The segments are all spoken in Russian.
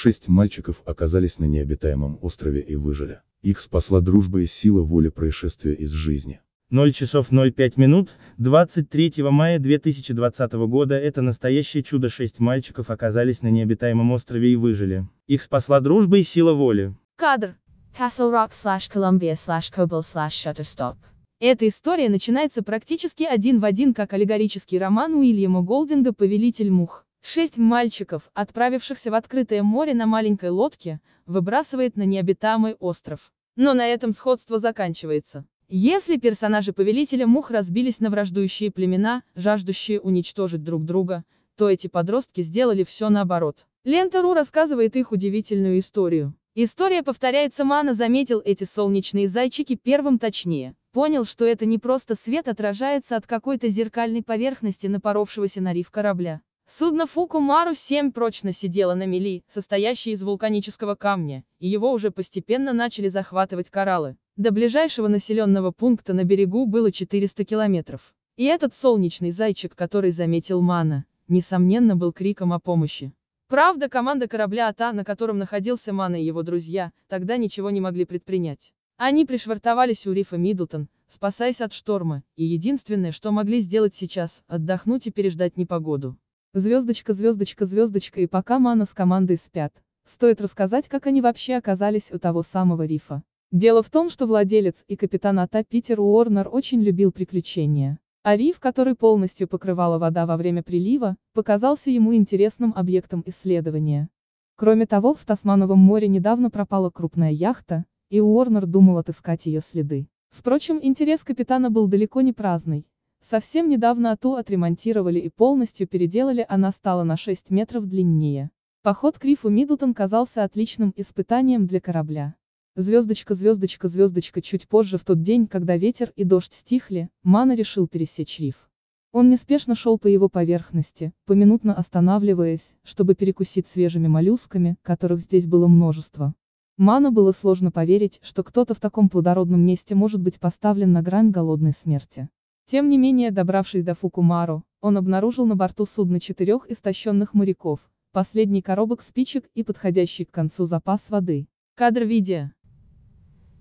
Шесть мальчиков оказались на необитаемом острове и выжили. Их спасла дружба и сила воли происшествия из жизни. 0 часов 05 минут, 23 мая 2020 года это настоящее чудо, шесть мальчиков оказались на необитаемом острове и выжили. Их спасла дружба и сила воли. Кадр. Castle Rock slash Columbia slash Cobble slash Shutterstock. Эта история начинается практически один в один как аллегорический роман Уильяма Голдинга «Повелитель мух». Шесть мальчиков, отправившихся в открытое море на маленькой лодке, выбрасывает на необитаемый остров. Но на этом сходство заканчивается. Если персонажи Повелителя Мух разбились на враждующие племена, жаждущие уничтожить друг друга, то эти подростки сделали все наоборот. Лента.ру рассказывает их удивительную историю. История повторяется Мана заметил эти солнечные зайчики первым точнее. Понял, что это не просто свет отражается от какой-то зеркальной поверхности напоровшегося на риф корабля. Судно Фукумару-7 прочно сидело на мели, состоящей из вулканического камня, и его уже постепенно начали захватывать кораллы. До ближайшего населенного пункта на берегу было 400 километров. И этот солнечный зайчик, который заметил Мана, несомненно был криком о помощи. Правда, команда корабля АТА, на котором находился Мана и его друзья, тогда ничего не могли предпринять. Они пришвартовались у рифа Мидлтон, спасаясь от шторма, и единственное, что могли сделать сейчас, отдохнуть и переждать непогоду. Звездочка, звездочка, звездочка и пока Мана с командой спят, стоит рассказать, как они вообще оказались у того самого рифа. Дело в том, что владелец и капитан АТА Питер Уорнер очень любил приключения. А риф, который полностью покрывала вода во время прилива, показался ему интересным объектом исследования. Кроме того, в Тасмановом море недавно пропала крупная яхта, и Уорнер думал отыскать ее следы. Впрочем, интерес капитана был далеко не праздный. Совсем недавно АТУ отремонтировали и полностью переделали, она стала на 6 метров длиннее. Поход к рифу Мидлтон казался отличным испытанием для корабля. Звездочка, звездочка, звездочка, чуть позже в тот день, когда ветер и дождь стихли, Мана решил пересечь риф. Он неспешно шел по его поверхности, поминутно останавливаясь, чтобы перекусить свежими моллюсками, которых здесь было множество. Мана было сложно поверить, что кто-то в таком плодородном месте может быть поставлен на грань голодной смерти. Тем не менее, добравшись до Фукумару, он обнаружил на борту судна четырех истощенных моряков, последний коробок спичек и подходящий к концу запас воды. Кадр видео.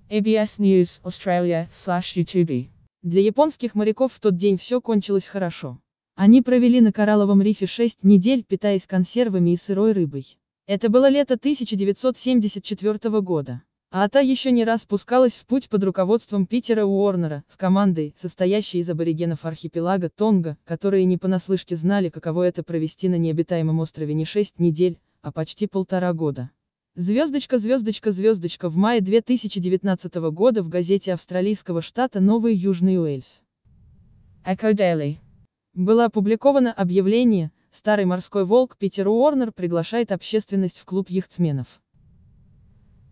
ABS News Australia slash YouTube. Для японских моряков в тот день все кончилось хорошо. Они провели на коралловом рифе 6 недель, питаясь консервами и сырой рыбой. Это было лето 1974 года. А та еще не раз спускалась в путь под руководством Питера Уорнера с командой, состоящей из аборигенов архипелага Тонга, которые не понаслышке знали, каково это провести на необитаемом острове не 6 недель, а почти полтора года. Звездочка, звездочка, звездочка в мае 2019 года в газете австралийского штата Новый Южный Уэльс. Echo Daily. Было опубликовано объявление, старый морской волк Питер Уорнер приглашает общественность в клуб яхтсменов.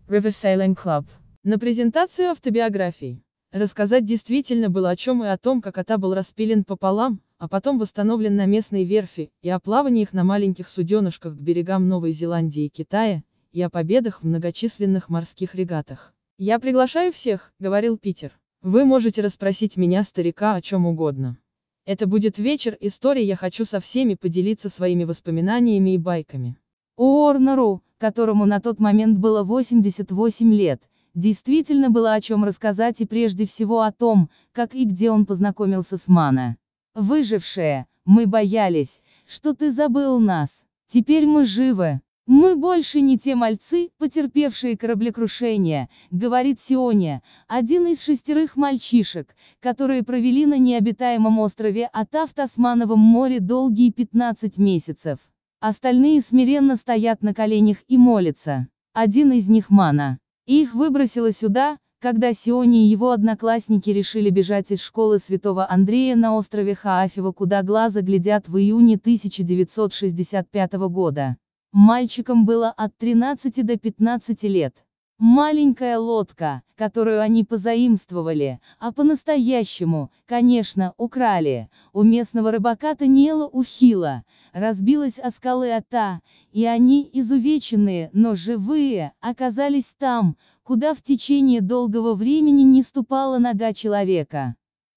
River Sailing Club. На презентацию автобиографии. Рассказать действительно было о чем и о том, как Ата был распилен пополам, а потом восстановлен на местной верфи, и о плавании их на маленьких суденышках к берегам Новой Зеландии и Китая, и о победах в многочисленных морских регатах. «Я приглашаю всех», — говорил Питер. «Вы можете расспросить меня, старика, о чем угодно. Это будет вечер истории, я хочу со всеми поделиться своими воспоминаниями и байками». «Уорнеру, которому на тот момент было 88 лет, действительно было о чем рассказать и прежде всего о том, как и где он познакомился с Мана. «Выжившие, мы боялись, что ты забыл нас. Теперь мы живы. Мы больше не те мальцы, потерпевшие кораблекрушение», — говорит Сиония, один из шестерых мальчишек, которые провели на необитаемом острове Ата в Тасмановом море долгие 15 месяцев. Остальные смиренно стоят на коленях и молятся. Один из них Мана. Их выбросило сюда, когда Сиони и его одноклассники решили бежать из школы святого Андрея на острове Хаафева, куда глаза глядят в июне 1965 года. Мальчикам было от 13 до 15 лет. Маленькая лодка, которую они позаимствовали, а по-настоящему, конечно, украли, у местного рыбака Таниэла Ухила, разбилась о скалы Ата, и они, изувеченные, но живые, оказались там, куда в течение долгого времени не ступала нога человека.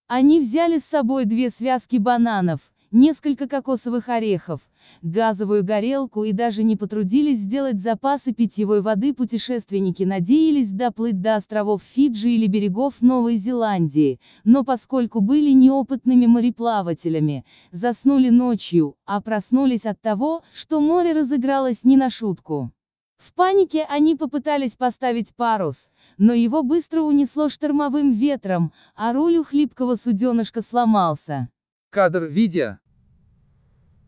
Они взяли с собой две связки бананов, несколько кокосовых орехов, газовую горелку и даже не потрудились сделать запасы питьевой воды путешественники надеялись доплыть до островов Фиджи или берегов Новой Зеландии, но поскольку были неопытными мореплавателями, заснули ночью, а проснулись от того, что море разыгралось не на шутку. В панике они попытались поставить парус, но его быстро унесло штормовым ветром, а руль у хлипкого суденышка сломался. Кадр видео.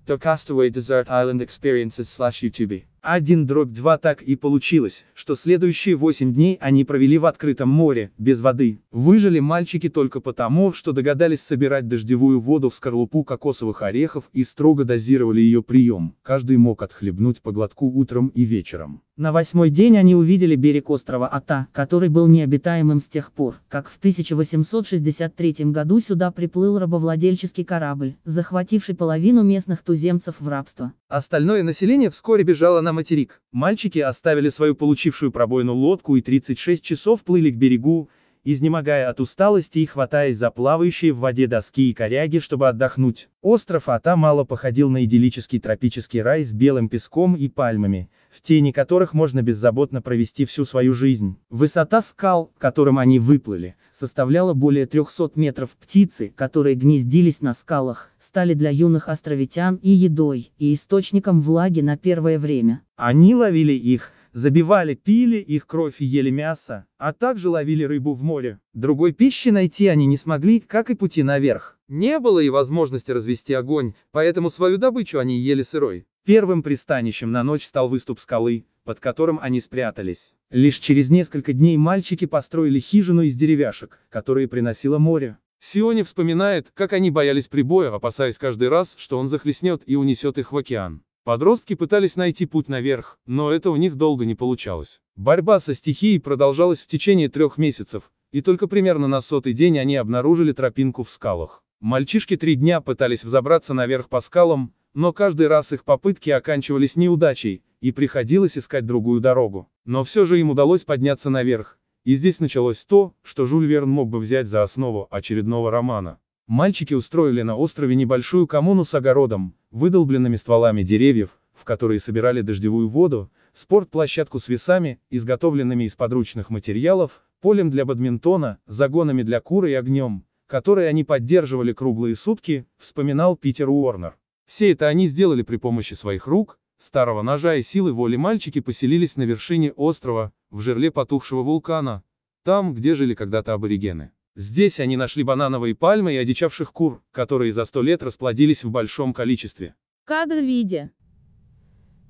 The Castaway Desert Island Experiences slash YouTube. 1 дробь 2 так и получилось, что следующие 8 дней они провели в открытом море, без воды. Выжили мальчики только потому, что догадались собирать дождевую воду в скорлупу кокосовых орехов и строго дозировали ее прием. Каждый мог отхлебнуть по глотку утром и вечером. На восьмой день они увидели берег острова Ата, который был необитаемым с тех пор, как в 1863 году сюда приплыл рабовладельческий корабль, захвативший половину местных туземцев в рабство. Остальное население вскоре бежало на материк. Мальчики оставили свою получившую пробоину лодку и 36 часов плыли к берегу, изнемогая от усталости и хватаясь за плавающие в воде доски и коряги, чтобы отдохнуть. Остров Ата мало походил на идиллический тропический рай с белым песком и пальмами, в тени которых можно беззаботно провести всю свою жизнь. Высота скал, к которым они выплыли, составляла более 300 метров. Птицы, которые гнездились на скалах, стали для юных островитян и едой, и источником влаги на первое время. Они ловили их, забивали, пили их кровь и ели мясо, а также ловили рыбу в море. Другой пищи найти они не смогли, как и пути наверх. Не было и возможности развести огонь, поэтому свою добычу они ели сырой. Первым пристанищем на ночь стал выступ скалы, под которым они спрятались. Лишь через несколько дней мальчики построили хижину из деревяшек, которые приносило море. Сиони вспоминает, как они боялись прибоя, опасаясь каждый раз, что он захлестнет и унесет их в океан. Подростки пытались найти путь наверх, но это у них долго не получалось. Борьба со стихией продолжалась в течение трех месяцев, и только примерно на сотый день они обнаружили тропинку в скалах. Мальчишки три дня пытались взобраться наверх по скалам, но каждый раз их попытки оканчивались неудачей, и приходилось искать другую дорогу. Но все же им удалось подняться наверх, и здесь началось то, что Жюль Верн мог бы взять за основу очередного романа. Мальчики устроили на острове небольшую коммуну с огородом, выдолбленными стволами деревьев, в которые собирали дождевую воду, спортплощадку с весами, изготовленными из подручных материалов, полем для бадминтона, загонами для куры и огнем, которые они поддерживали круглые сутки, вспоминал Питер Уорнер. Все это они сделали при помощи своих рук, старого ножа и силы воли мальчики поселились на вершине острова, в жерле потухшего вулкана, там, где жили когда-то аборигены. Здесь они нашли банановые пальмы и одичавших кур, которые за сто лет расплодились в большом количестве. Кадр видео.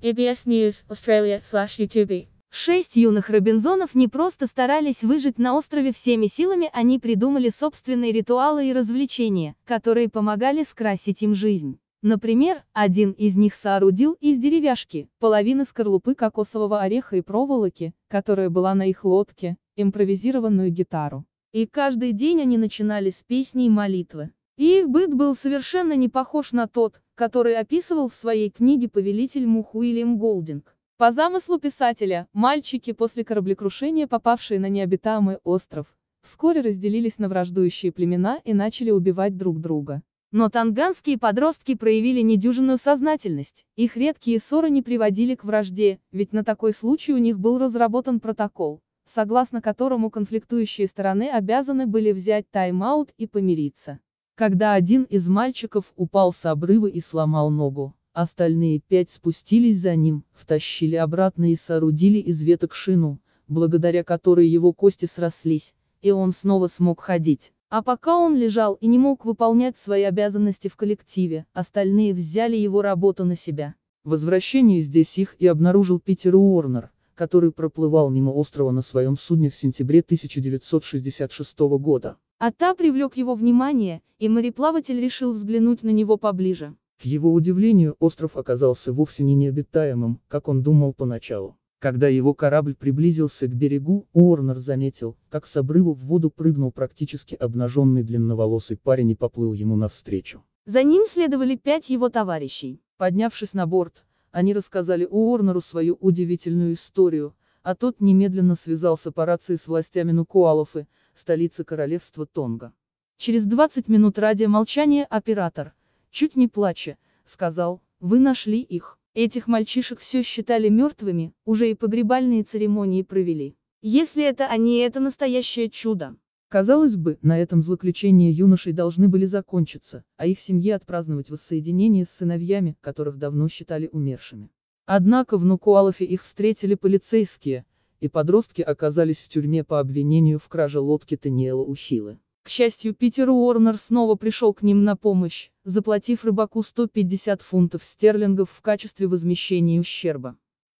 ABS News, Australia, slash YouTube. Шесть юных Робинзонов не просто старались выжить на острове всеми силами, они придумали собственные ритуалы и развлечения, которые помогали скрасить им жизнь. Например, один из них соорудил из деревяшки, половины скорлупы кокосового ореха и проволоки, которая была на их лодке, импровизированную гитару. И каждый день они начинали с песни и молитвы. И их быт был совершенно не похож на тот, который описывал в своей книге повелитель мух Уильям Голдинг. По замыслу писателя, мальчики после кораблекрушения, попавшие на необитаемый остров, вскоре разделились на враждующие племена и начали убивать друг друга. Но танганские подростки проявили недюжинную сознательность, их редкие ссоры не приводили к вражде, ведь на такой случай у них был разработан протокол, согласно которому конфликтующие стороны обязаны были взять тайм-аут и помириться. Когда один из мальчиков упал с обрыва и сломал ногу, остальные пять спустились за ним, втащили обратно и соорудили из веток шину, благодаря которой его кости срослись, и он снова смог ходить. А пока он лежал и не мог выполнять свои обязанности в коллективе, остальные взяли его работу на себя. Возвращение здесь их и обнаружил Питер Уорнер, который проплывал мимо острова на своем судне в сентябре 1966 года. Ата привлек его внимание, и мореплаватель решил взглянуть на него поближе. К его удивлению, остров оказался вовсе не необитаемым, как он думал поначалу. Когда его корабль приблизился к берегу, Уорнер заметил, как с обрыва в воду прыгнул практически обнаженный длинноволосый парень и поплыл ему навстречу. За ним следовали пять его товарищей. Поднявшись на борт, они рассказали Уорнеру свою удивительную историю, а тот немедленно связался по рации с властями Нукуалофы, столицы королевства Тонга. Через 20 минут радиомолчания оператор, чуть не плача, сказал, вы нашли их. Этих мальчишек все считали мертвыми, уже и погребальные церемонии провели. Если это они, это настоящее чудо. Казалось бы, на этом злоключения юношей должны были закончиться, а их семье отпраздновать воссоединение с сыновьями, которых давно считали умершими. Однако в Нукуалафе их встретили полицейские, и подростки оказались в тюрьме по обвинению в краже лодки Таниэла Ухилы. К счастью, Питер Уорнер снова пришел к ним на помощь, заплатив рыбаку 150 фунтов стерлингов в качестве возмещения ущерба.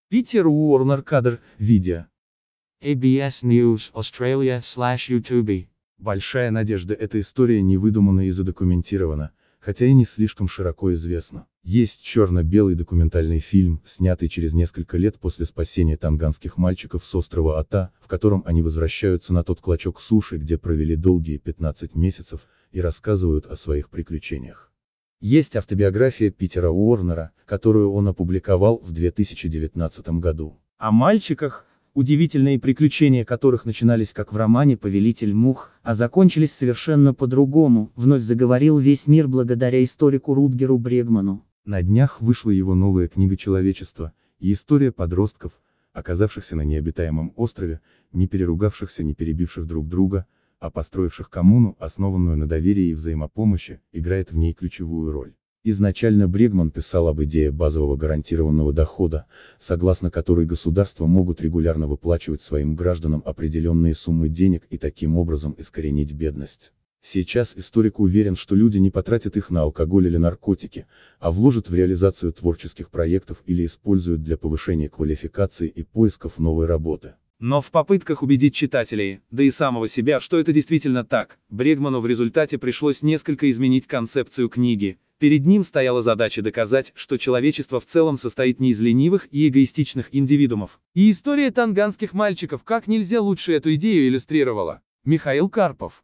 Питер Уорнер кадр, видео. ABS News Australia slash YouTube. Большая надежда эта история не выдумана и задокументирована, хотя и не слишком широко известна. Есть черно-белый документальный фильм, снятый через несколько лет после спасения танганских мальчиков с острова Ата, в котором они возвращаются на тот клочок суши, где провели долгие 15 месяцев, и рассказывают о своих приключениях. Есть автобиография Питера Уорнера, которую он опубликовал в 2019 году. О мальчиках, удивительные приключения которых начинались как в романе «Повелитель мух», а закончились совершенно по-другому, вновь заговорил весь мир благодаря историку Рутгеру Брегману. На днях вышла его новая книга «Человечество» и история подростков, оказавшихся на необитаемом острове, не переругавшихся, не перебивших друг друга, а построивших коммуну, основанную на доверии и взаимопомощи, играет в ней ключевую роль. Изначально Брегман писал об идее базового гарантированного дохода, согласно которой государства могут регулярно выплачивать своим гражданам определенные суммы денег и таким образом искоренить бедность. Сейчас историк уверен, что люди не потратят их на алкоголь или наркотики, а вложат в реализацию творческих проектов или используют для повышения квалификации и поисков новой работы. Но в попытках убедить читателей, да и самого себя, что это действительно так, Брегману в результате пришлось несколько изменить концепцию книги, Перед ним стояла задача доказать, что человечество в целом состоит не из ленивых и эгоистичных индивидуумов. И история танганских мальчиков как нельзя лучше эту идею иллюстрировала. Михаил Карпов